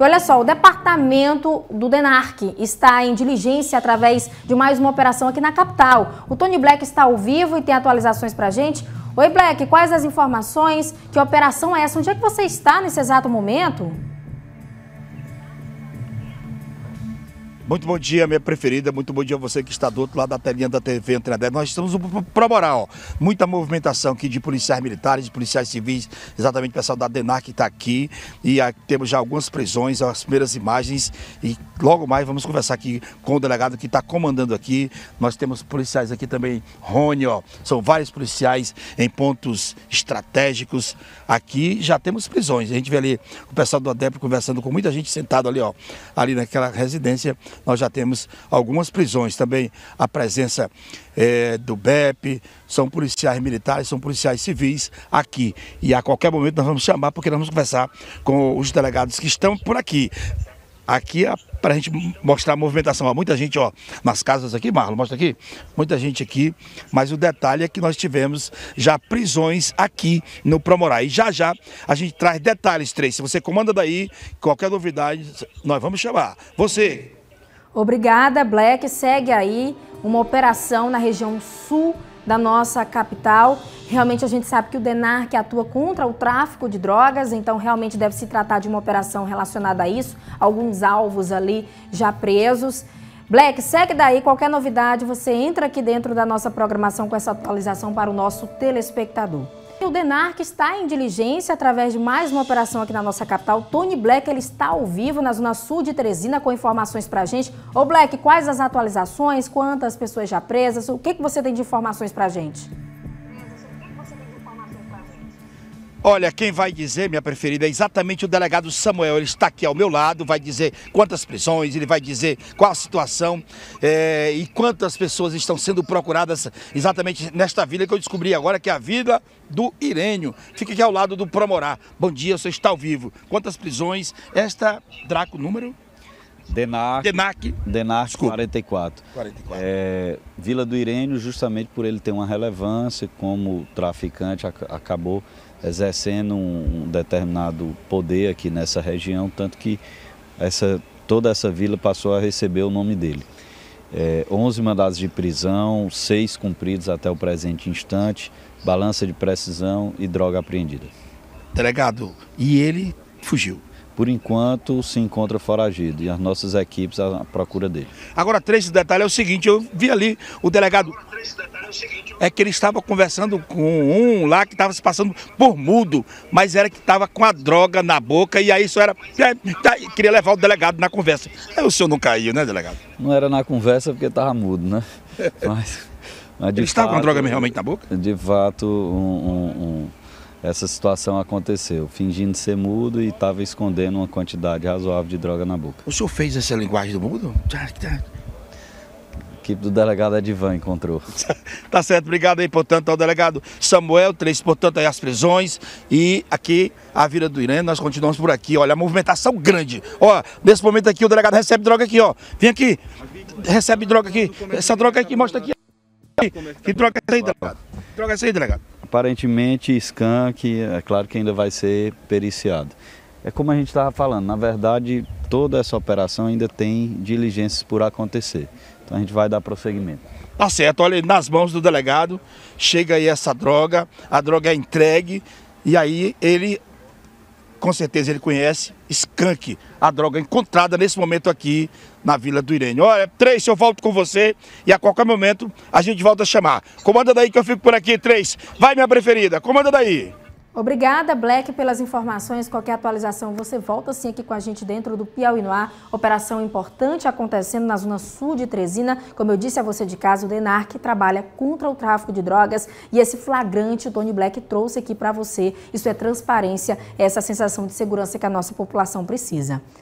E olha só, o departamento do DENARC está em diligência através de mais uma operação aqui na capital. O Tony Black está ao vivo e tem atualizações para gente. Oi, Black, quais as informações? Que operação é essa? Onde é que você está nesse exato momento? Muito bom dia, minha preferida. Muito bom dia a você que está do outro lado da telinha da TV Antena 10. Nós estamos pro moral. Muita movimentação aqui de policiais militares, de policiais civis, exatamente o pessoal da DENAR que está aqui. E aqui temos já algumas prisões, as primeiras imagens. E logo mais vamos conversar aqui com o delegado que está comandando aqui. Nós temos policiais aqui também, Rony, ó. São vários policiais em pontos estratégicos. Aqui já temos prisões. A gente vê ali o pessoal do ADEP conversando com muita gente sentado ali, ó. Ali naquela residência nós já temos algumas prisões também. A presença é, do BEP, são policiais militares, são policiais civis aqui. E a qualquer momento nós vamos chamar, porque nós vamos conversar com os delegados que estão por aqui. Aqui é para a gente mostrar a movimentação. Há muita gente, ó, nas casas aqui, Marlon, mostra aqui. Muita gente aqui, mas o detalhe é que nós tivemos já prisões aqui no Promorá. E já já a gente traz detalhes, três. Se você comanda daí, qualquer novidade, nós vamos chamar. Você Obrigada, Black. Segue aí uma operação na região sul da nossa capital. Realmente a gente sabe que o DENARC atua contra o tráfico de drogas, então realmente deve se tratar de uma operação relacionada a isso. Alguns alvos ali já presos. Black, segue daí. Qualquer novidade, você entra aqui dentro da nossa programação com essa atualização para o nosso telespectador. O DENARC está em diligência através de mais uma operação aqui na nossa capital. Tony Black ele está ao vivo na Zona Sul de Teresina com informações para a gente. Ô Black, quais as atualizações? Quantas pessoas já presas? O que, que você tem de informações para a gente? Olha, quem vai dizer, minha preferida, é exatamente o delegado Samuel. Ele está aqui ao meu lado, vai dizer quantas prisões, ele vai dizer qual a situação é, e quantas pessoas estão sendo procuradas exatamente nesta vila que eu descobri agora, que é a Vila do Irênio. Fica aqui ao lado do Promorá. Bom dia, você está ao vivo. Quantas prisões? Esta, Draco, número? Denac. Denac. Denac 44. 44. É, Vila do Irênio, justamente por ele ter uma relevância, como traficante, ac acabou exercendo um, determinado poder aqui nessa região, tanto que essa, toda essa vila passou a receber o nome dele. É, 11 mandados de prisão, seis cumpridos até o presente instante, balança de precisão e droga apreendida. Delegado, e ele fugiu? por enquanto se encontra foragido e as nossas equipes à procura dele. Agora, três detalhes é o seguinte, eu vi ali o delegado é que ele estava conversando com um lá que estava se passando por mudo, mas era que estava com a droga na boca e aí só era é, tá, queria levar o delegado na conversa. Aí o senhor não caiu, né, delegado? Não era na conversa porque estava mudo, né? Mas, mas ele estava com a droga realmente na boca? De fato, um, um, um essa situação aconteceu, fingindo ser mudo e estava escondendo uma quantidade razoável de droga na boca. O senhor fez essa linguagem do mudo? equipe do delegado Edivan encontrou. tá certo, obrigado aí, portanto, ao delegado Samuel, três, portanto, aí as prisões e aqui a vira do Irene, nós continuamos por aqui, olha, a movimentação grande. Ó, nesse momento aqui o delegado recebe droga aqui, ó, vem aqui, recebe droga aqui, essa droga aqui, mostra aqui, que droga é essa aí, delegado? Droga é essa aí, delegado? aparentemente que é claro que ainda vai ser periciado. É como a gente estava falando, na verdade toda essa operação ainda tem diligências por acontecer. Então a gente vai dar prosseguimento. Tá certo, olha, nas mãos do delegado chega aí essa droga, a droga é entregue e aí ele com certeza ele conhece, Skank, a droga encontrada nesse momento aqui na Vila do Irene. Olha, Três, eu volto com você e a qualquer momento a gente volta a chamar. Comanda daí que eu fico por aqui, Três. Vai, minha preferida, comanda daí. Obrigada, Black, pelas informações. Qualquer atualização, você volta sim aqui com a gente dentro do Piauí no Ar. Operação importante acontecendo na zona sul de Trezina. Como eu disse a você de casa, o DENARC trabalha contra o tráfico de drogas e esse flagrante o Tony Black trouxe aqui para você. Isso é transparência, essa sensação de segurança que a nossa população precisa.